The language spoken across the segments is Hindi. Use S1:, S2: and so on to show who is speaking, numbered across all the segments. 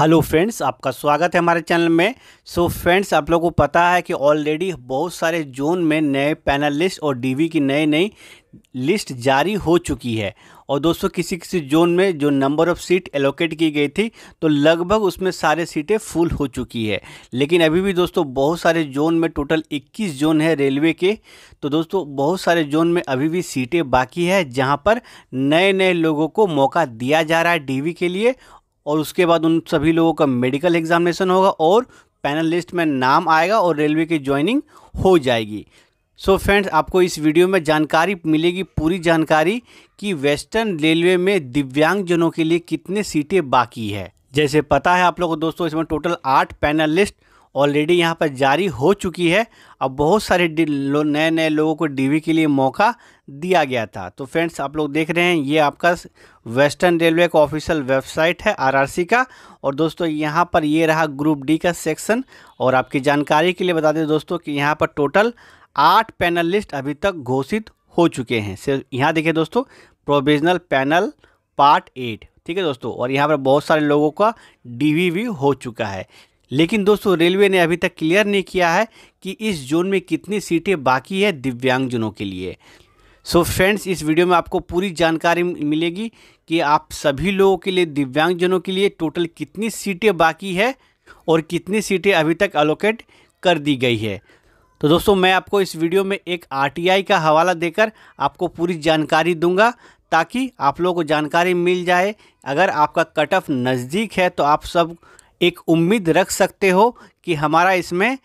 S1: हेलो फ्रेंड्स आपका स्वागत है हमारे चैनल में सो so फ्रेंड्स आप लोगों को पता है कि ऑलरेडी बहुत सारे जोन में नए पैनल लिस्ट और डीवी की नई नई लिस्ट जारी हो चुकी है और दोस्तों किसी किसी जोन में जो नंबर ऑफ़ सीट एलोकेट की गई थी तो लगभग उसमें सारे सीटें फुल हो चुकी है लेकिन अभी भी दोस्तों बहुत सारे जोन में टोटल 21 जोन है रेलवे के तो दोस्तों बहुत सारे जोन में अभी भी सीटें बाकी है जहां पर नए नए लोगों को मौका दिया जा रहा है डी के लिए और उसके बाद उन सभी लोगों का मेडिकल एग्जामिनेशन होगा और पैनल लिस्ट में नाम आएगा और रेलवे की ज्वाइनिंग हो जाएगी सो so फ्रेंड्स आपको इस वीडियो में जानकारी मिलेगी पूरी जानकारी कि वेस्टर्न रेलवे में दिव्यांगजनों के लिए कितने सीटें बाकी है जैसे पता है आप लोगों को दोस्तों इसमें टोटल आठ पैनल लिस्ट ऑलरेडी यहाँ पर जारी हो चुकी है अब बहुत सारे नए नए लोगों को डीवी के लिए मौका दिया गया था तो फ्रेंड्स आप लोग देख रहे हैं ये आपका वेस्टर्न रेलवे का ऑफिशियल वेबसाइट है आरआरसी का और दोस्तों यहाँ पर ये रहा ग्रुप डी का सेक्शन और आपकी जानकारी के लिए बता दें दोस्तों कि यहाँ पर टोटल आठ पैनल लिस्ट अभी तक घोषित हो चुके हैं सिर्फ यहाँ देखिए दोस्तों प्रोविजनल पैनल पार्ट एट ठीक है दोस्तों और यहाँ पर बहुत सारे लोगों का डीवी भी हो चुका है लेकिन दोस्तों रेलवे ने अभी तक क्लियर नहीं किया है कि इस जोन में कितनी सीटें बाकी है दिव्यांगजनों के लिए सो so फ्रेंड्स इस वीडियो में आपको पूरी जानकारी मिलेगी कि आप सभी लोगों के लिए दिव्यांगजनों के लिए टोटल कितनी सीटें बाकी है और कितनी सीटें अभी तक अलोकेट कर दी गई है तो दोस्तों मैं आपको इस वीडियो में एक आरटीआई का हवाला देकर आपको पूरी जानकारी दूंगा ताकि आप लोगों को जानकारी मिल जाए अगर आपका कट ऑफ नज़दीक है तो आप सब एक उम्मीद रख सकते हो कि हमारा इसमें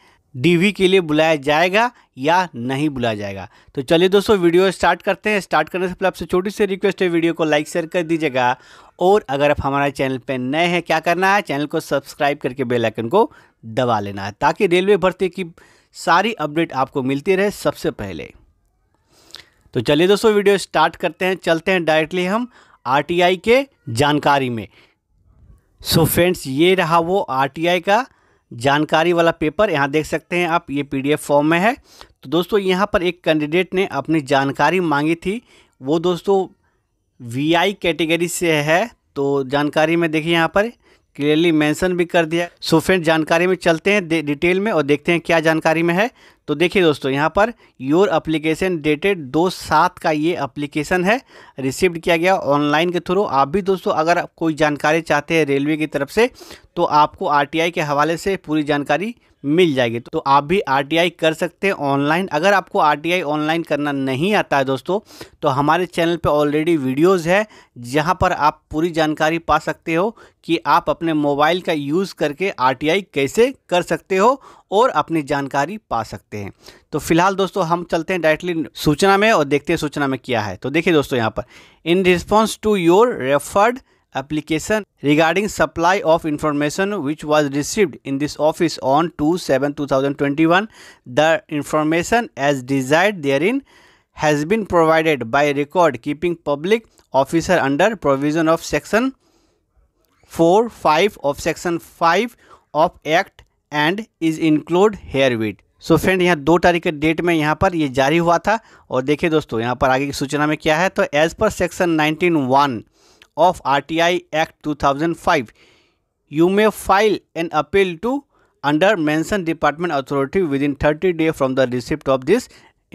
S1: डीवी के लिए बुलाया जाएगा या नहीं बुलाया जाएगा तो चलिए दोस्तों वीडियो स्टार्ट करते हैं स्टार्ट करने से पहले आपसे छोटी सी रिक्वेस्ट है वीडियो को लाइक शेयर कर दीजिएगा और अगर आप हमारे चैनल पर नए हैं क्या करना है चैनल को सब्सक्राइब करके बेल आइकन को दबा लेना है ताकि रेलवे भर्ती की सारी अपडेट आपको मिलती रहे सबसे पहले तो चलिए दोस्तों वीडियो स्टार्ट करते हैं चलते हैं डायरेक्टली हम आरटीआई के जानकारी में सो so फ्रेंड्स ये रहा वो आरटीआई का जानकारी वाला पेपर यहाँ देख सकते हैं आप ये पीडीएफ फॉर्म में है तो दोस्तों यहाँ पर एक कैंडिडेट ने अपनी जानकारी मांगी थी वो दोस्तों वीआई कैटेगरी से है तो जानकारी में देखिए यहाँ पर क्लियरली मेंशन भी कर दिया सो फ्रेंड जानकारी में चलते हैं डिटेल में और देखते हैं क्या जानकारी में है तो देखिए दोस्तों यहाँ पर योर अप्लीकेशन डेटेड दो सात का ये अप्लीकेशन है रिसीव्ड किया गया ऑनलाइन के थ्रू आप भी दोस्तों अगर कोई जानकारी चाहते हैं रेलवे की तरफ से तो आपको आरटीआई के हवाले से पूरी जानकारी मिल जाएगी तो आप भी आर कर सकते हैं ऑनलाइन अगर आपको आर ऑनलाइन करना नहीं आता है दोस्तों तो हमारे चैनल पर ऑलरेडी वीडियोज़ है जहाँ पर आप पूरी जानकारी पा सकते हो कि आप अपने मोबाइल का यूज़ करके आर कैसे कर सकते हो और अपनी जानकारी पा सकते हैं तो फिलहाल दोस्तों हम चलते हैं डायरेक्टली सूचना में और देखते हैं सूचना में क्या है तो देखिए दोस्तों यहाँ पर in response to your referred application regarding supply of information which was received in this office on 2-7-2021. The information as desired therein has been provided by record keeping public officer under provision of section 4 5 of section 5 of act and is included herewith so so friend यहाँ दो तारीख के डेट में यहाँ पर ये जारी हुआ था और देखिए दोस्तों यहाँ पर आगे की सूचना में क्या है तो एज पर section nineteen one two thousand five 2005. May file an appeal to under mention department authority within thirty day from the receipt of this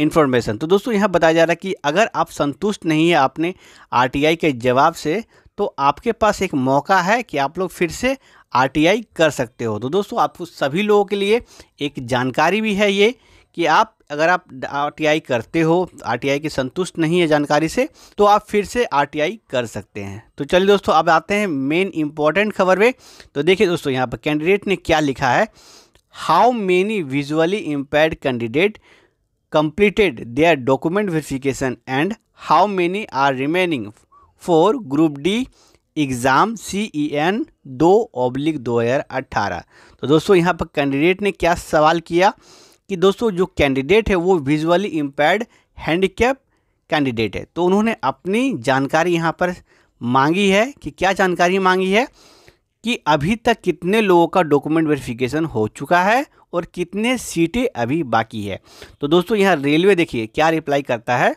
S1: information तो दोस्तों यहाँ बताया जा रहा है कि अगर आप संतुष्ट नहीं है आपने आरटीआई के जवाब से तो आपके पास एक मौका है कि आप लोग फिर से आरटीआई कर सकते हो तो दोस्तों आपको सभी लोगों के लिए एक जानकारी भी है ये कि आप अगर आप आर करते हो आर की संतुष्ट नहीं है जानकारी से तो आप फिर से आर कर सकते हैं तो चलिए दोस्तों अब आते हैं मेन इंपॉर्टेंट खबर में तो देखिए दोस्तों यहाँ पर कैंडिडेट ने क्या लिखा है how many visually impair candidate completed their document verification and how many are remaining for group D exam C E N दो ओब्लिक दो हज़ार अट्ठारह तो दोस्तों यहाँ पर कैंडिडेट ने क्या सवाल किया कि दोस्तों जो कैंडिडेट है वो विजुअली इम्पेयर्ड हैंडीकैप कैंडिडेट है तो उन्होंने अपनी जानकारी यहाँ पर मांगी है कि क्या जानकारी मांगी है कि अभी तक कितने लोगों का डॉक्यूमेंट वेरिफिकेशन हो चुका है और कितने सीटें अभी बाकी है तो दोस्तों यहाँ रेलवे देखिए क्या रिप्लाई करता है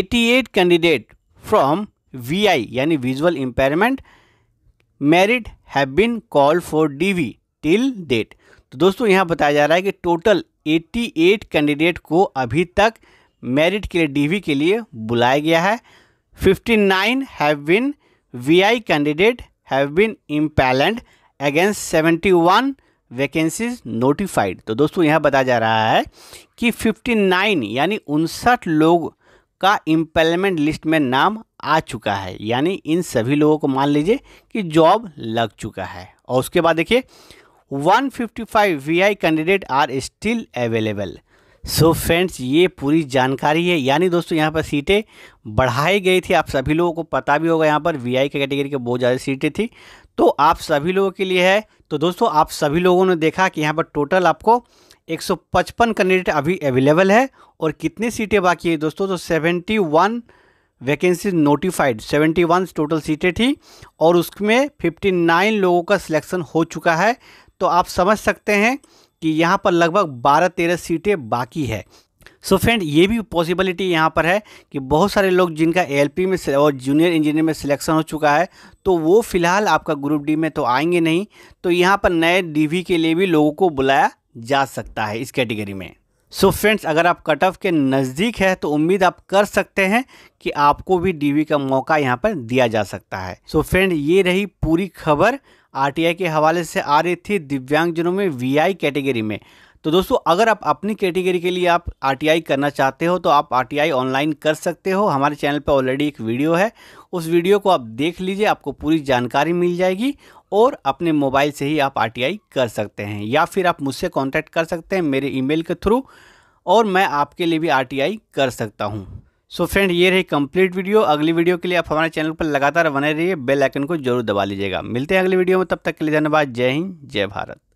S1: 88 कैंडिडेट फ्रॉम वीआई यानी visual impairment merit have been call for DV till date तो दोस्तों यहाँ बताया जा रहा है कि टोटल 88 कैंडिडेट को अभी तक मेरिट के लिए डी के लिए बुलाया गया है 59 have been we candidate have been impanelled against 71 vacancies notified तो दोस्तों यहाँ बताया जा रहा है कि 59 यानी उनसठ लोग का इम्पेलमेंट लिस्ट में नाम आ चुका है यानी इन सभी लोगों को मान लीजिए कि जॉब लग चुका है और उसके बाद देखिए 155 VI candidate are still available so friends ये पूरी जानकारी है यानी दोस्तों यहाँ पर सीटें बढ़ाई गई थी आप सभी लोगों को पता भी होगा यहाँ पर वीआई के कैटेगरी के बहुत ज़्यादा सीटें थी तो आप सभी लोगों के लिए है तो दोस्तों आप सभी लोगों ने देखा कि यहाँ पर टोटल आपको 155 कैंडिडेट अभी अवेलेबल है और कितनी सीटें बाकी है दोस्तों तो वन वैकेंसी नोटिफाइड 71 टोटल सीटें थी और उसमें 59 लोगों का सिलेक्शन हो चुका है तो आप समझ सकते हैं कि यहाँ पर लगभग बारह तेरह सीटें बाकी है सो so फ्रेंड ये भी पॉसिबिलिटी यहाँ पर है कि बहुत सारे लोग जिनका एलपी में और जूनियर इंजीनियर में सिलेक्शन हो चुका है तो वो फ़िलहाल आपका ग्रुप डी में तो आएंगे नहीं तो यहाँ पर नए डी के लिए भी लोगों को बुलाया जा सकता है इस कैटेगरी में सो so फ्रेंड्स अगर आप कट ऑफ के नज़दीक है तो उम्मीद आप कर सकते हैं कि आपको भी डीवी का मौका यहाँ पर दिया जा सकता है सो so फ्रेंड ये रही पूरी खबर आरटीआई के हवाले से आ रही थी दिव्यांगजनों में वीआई कैटेगरी में तो दोस्तों अगर आप अपनी कैटेगरी के लिए आप आरटीआई करना चाहते हो तो आप आरटीआई ऑनलाइन कर सकते हो हमारे चैनल पर ऑलरेडी एक वीडियो है उस वीडियो को आप देख लीजिए आपको पूरी जानकारी मिल जाएगी और अपने मोबाइल से ही आप आरटीआई कर सकते हैं या फिर आप मुझसे कॉन्टैक्ट कर सकते हैं मेरे ईमेल के थ्रू और मैं आपके लिए भी आर कर सकता हूँ सो फ्रेंड ये रही कंप्लीट वीडियो अगली वीडियो के लिए आप हमारे चैनल पर लगातार बने रहिए बेल आइकन को जरूर दबा लीजिएगा मिलते हैं अगली वीडियो में तब तक के लिए धन्यवाद जय हिंद जय भारत